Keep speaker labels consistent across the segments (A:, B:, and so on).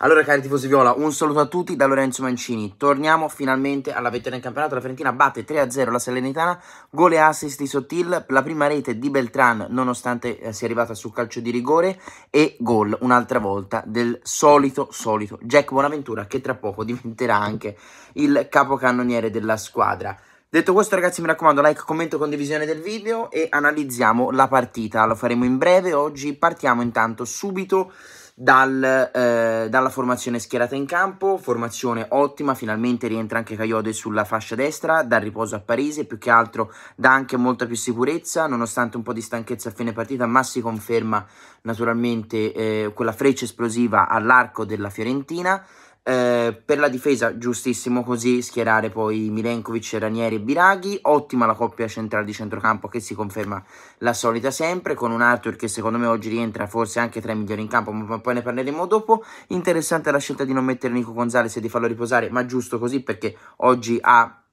A: Allora cari tifosi Viola, un saluto a tutti da Lorenzo Mancini. Torniamo finalmente alla vettura in campionato. La Fiorentina batte 3-0 la Salernitana, gol e assist di Sottil, la prima rete di Beltran nonostante eh, sia arrivata sul calcio di rigore e gol un'altra volta del solito, solito Jack Bonaventura che tra poco diventerà anche il capocannoniere della squadra. Detto questo ragazzi mi raccomando like, commento, condivisione del video e analizziamo la partita, lo faremo in breve, oggi partiamo intanto subito dal, eh, dalla formazione schierata in campo, formazione ottima, finalmente rientra anche Caiode sulla fascia destra, dal riposo a Parisi, più che altro dà anche molta più sicurezza, nonostante un po' di stanchezza a fine partita, ma si conferma naturalmente eh, quella freccia esplosiva all'arco della Fiorentina, eh, per la difesa giustissimo così schierare poi Milenkovic, Ranieri e Biraghi, ottima la coppia centrale di centrocampo che si conferma la solita sempre con un Arthur che secondo me oggi rientra forse anche tra i migliori in campo ma poi ne parleremo dopo, interessante la scelta di non mettere Nico Gonzalez e di farlo riposare ma giusto così perché oggi ha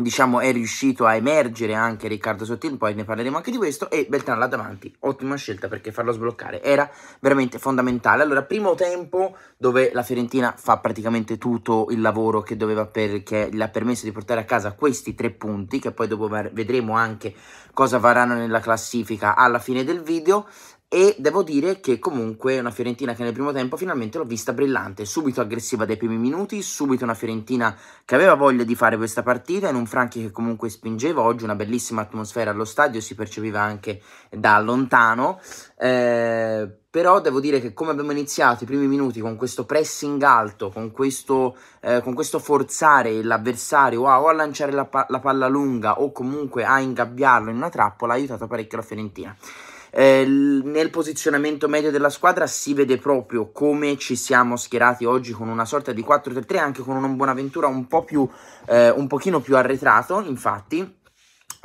A: diciamo è riuscito a emergere anche Riccardo Sottil, poi ne parleremo anche di questo, e Beltrán là davanti, ottima scelta perché farlo sbloccare era veramente fondamentale. Allora, primo tempo dove la Fiorentina fa praticamente tutto il lavoro che doveva perché le ha permesso di portare a casa questi tre punti, che poi dopo vedremo anche cosa varranno nella classifica alla fine del video, e devo dire che comunque è una Fiorentina che nel primo tempo finalmente l'ho vista brillante, subito aggressiva dai primi minuti, subito una Fiorentina che aveva voglia di fare questa partita in un Franchi che comunque spingeva oggi una bellissima atmosfera allo stadio, si percepiva anche da lontano, eh, però devo dire che come abbiamo iniziato i primi minuti con questo pressing alto, con questo, eh, con questo forzare l'avversario a, o a lanciare la, la palla lunga o comunque a ingabbiarlo in una trappola, ha aiutato parecchio la Fiorentina. Eh, nel posizionamento medio della squadra si vede proprio come ci siamo schierati oggi con una sorta di 4-3-3, anche con un Buonaventura un po' più, eh, un pochino più arretrato, infatti.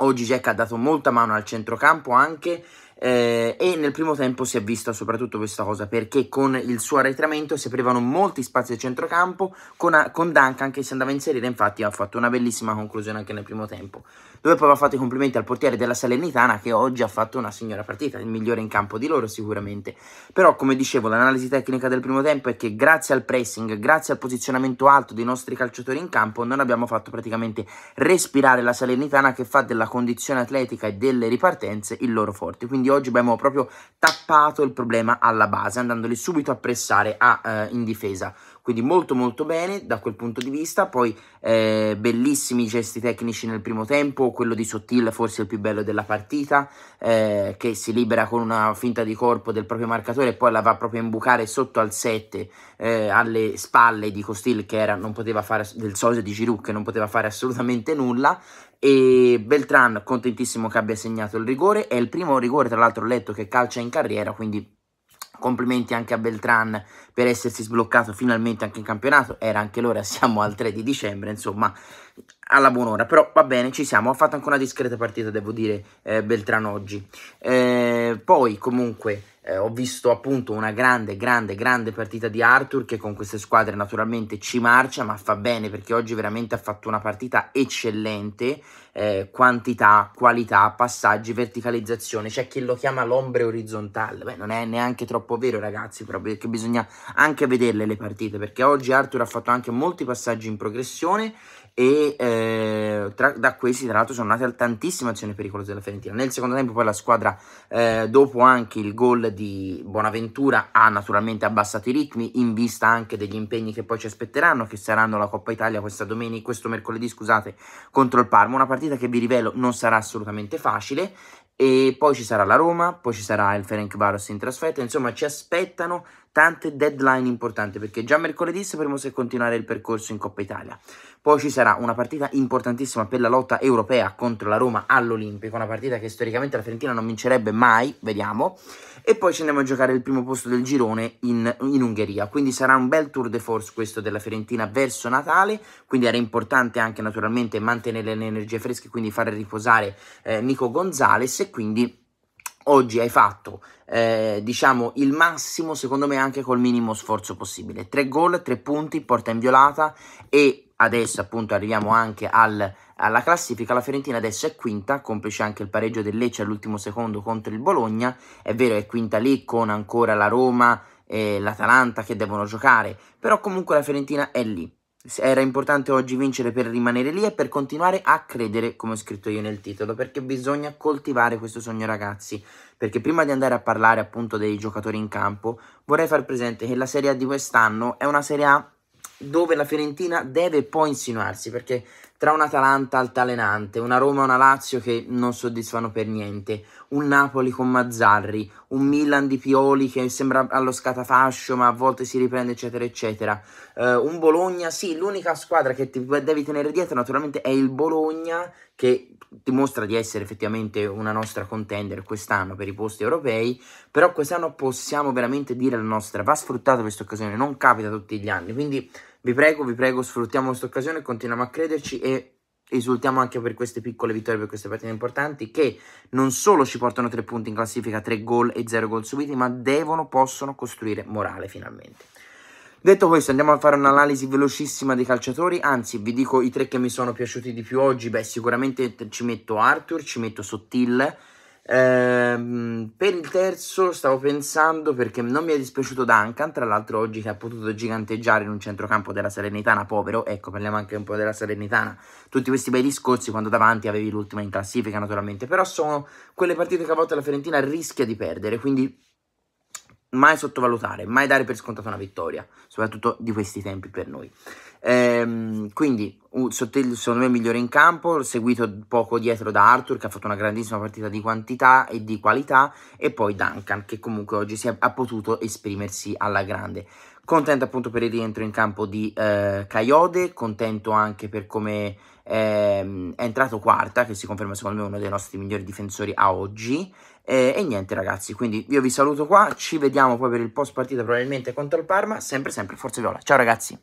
A: Oggi Jack ha dato molta mano al centrocampo anche eh, e nel primo tempo si è vista soprattutto questa cosa perché con il suo arretramento si aprivano molti spazi al centrocampo con, a, con Duncan che si andava a inserire infatti ha fatto una bellissima conclusione anche nel primo tempo dove poi va fatto i complimenti al portiere della Salernitana che oggi ha fatto una signora partita il migliore in campo di loro sicuramente però come dicevo l'analisi tecnica del primo tempo è che grazie al pressing grazie al posizionamento alto dei nostri calciatori in campo non abbiamo fatto praticamente respirare la Salernitana che fa della condizione atletica e delle ripartenze il loro forte quindi quindi oggi abbiamo proprio tappato il problema alla base andandoli subito a pressare a, eh, in difesa quindi molto molto bene da quel punto di vista, poi eh, bellissimi gesti tecnici nel primo tempo, quello di Sottil forse il più bello della partita, eh, che si libera con una finta di corpo del proprio marcatore e poi la va proprio a imbucare sotto al 7 eh, alle spalle di Costil che era, non poteva fare, del socio di Giroud che non poteva fare assolutamente nulla, e Beltran contentissimo che abbia segnato il rigore, è il primo rigore tra l'altro letto che calcia in carriera, quindi Complimenti anche a Beltran per essersi sbloccato finalmente anche in campionato, era anche l'ora, siamo al 3 di dicembre, insomma alla buon'ora, però va bene, ci siamo, ha fatto anche una discreta partita, devo dire, eh, Beltran oggi. Eh, poi comunque eh, ho visto appunto una grande, grande, grande partita di Arthur che con queste squadre naturalmente ci marcia, ma fa bene perché oggi veramente ha fatto una partita eccellente, eh, quantità, qualità, passaggi, verticalizzazione, c'è chi lo chiama l'ombre orizzontale, beh non è neanche troppo vero ragazzi, però perché bisogna anche vederle le partite, perché oggi Arthur ha fatto anche molti passaggi in progressione e eh, tra, da questi tra l'altro sono nate tantissime azioni pericolose della Fiorentina. Nel secondo tempo poi la squadra, eh, dopo anche il gol di Bonaventura, ha naturalmente abbassato i ritmi in vista anche degli impegni che poi ci aspetteranno, che saranno la Coppa Italia domenica, questo mercoledì scusate, contro il Parma. Una partita che vi rivelo non sarà assolutamente facile e poi ci sarà la Roma, poi ci sarà il Ferencvaros in trasferta, insomma ci aspettano importante, deadline importante, perché già mercoledì sapremo se continuare il percorso in Coppa Italia. Poi ci sarà una partita importantissima per la lotta europea contro la Roma all'Olimpico, una partita che storicamente la Fiorentina non vincerebbe mai, vediamo. E poi ci andiamo a giocare il primo posto del girone in, in Ungheria, quindi sarà un bel tour de force questo della Fiorentina verso Natale, quindi era importante anche naturalmente mantenere le energie fresche, quindi far riposare eh, Nico Gonzales e quindi oggi hai fatto eh, diciamo il massimo secondo me anche col minimo sforzo possibile tre gol tre punti porta inviolata e adesso appunto arriviamo anche al, alla classifica la Fiorentina adesso è quinta complice anche il pareggio del Lecce all'ultimo secondo contro il Bologna è vero è quinta lì con ancora la Roma e l'Atalanta che devono giocare però comunque la Fiorentina è lì era importante oggi vincere per rimanere lì e per continuare a credere, come ho scritto io nel titolo, perché bisogna coltivare questo sogno ragazzi, perché prima di andare a parlare appunto dei giocatori in campo, vorrei far presente che la Serie A di quest'anno è una Serie A dove la Fiorentina deve poi insinuarsi, perché tra un'Atalanta altalenante, una Roma e una Lazio che non soddisfano per niente, un Napoli con Mazzarri, un Milan di Pioli che sembra allo scatafascio ma a volte si riprende eccetera eccetera, uh, un Bologna, sì l'unica squadra che ti devi tenere dietro naturalmente è il Bologna che dimostra di essere effettivamente una nostra contender quest'anno per i posti europei, però quest'anno possiamo veramente dire la nostra, va sfruttata questa occasione, non capita tutti gli anni, quindi vi prego, vi prego, sfruttiamo questa occasione, continuiamo a crederci e esultiamo anche per queste piccole vittorie, per queste partite importanti, che non solo ci portano tre punti in classifica, tre gol e zero gol subiti, ma devono, possono costruire morale finalmente. Detto questo, andiamo a fare un'analisi velocissima dei calciatori, anzi vi dico i tre che mi sono piaciuti di più oggi, beh sicuramente ci metto Arthur, ci metto Sottile, Ehm, per il terzo stavo pensando perché non mi è dispiaciuto Duncan, tra l'altro oggi che ha potuto giganteggiare in un centrocampo della Salernitana, povero, ecco parliamo anche un po' della Salernitana, tutti questi bei discorsi quando davanti avevi l'ultima in classifica naturalmente, però sono quelle partite che a volte la Fiorentina rischia di perdere, quindi mai sottovalutare, mai dare per scontata una vittoria, soprattutto di questi tempi per noi. Ehm, quindi Sottil secondo me migliore in campo, seguito poco dietro da Arthur che ha fatto una grandissima partita di quantità e di qualità e poi Duncan che comunque oggi è, ha potuto esprimersi alla grande. Contento appunto per il rientro in campo di eh, Caiode, contento anche per come eh, è entrato quarta, che si conferma secondo me uno dei nostri migliori difensori a oggi. Eh, e niente ragazzi, quindi io vi saluto qua, ci vediamo poi per il post partita probabilmente contro il Parma, sempre sempre Forza Viola. Ciao ragazzi!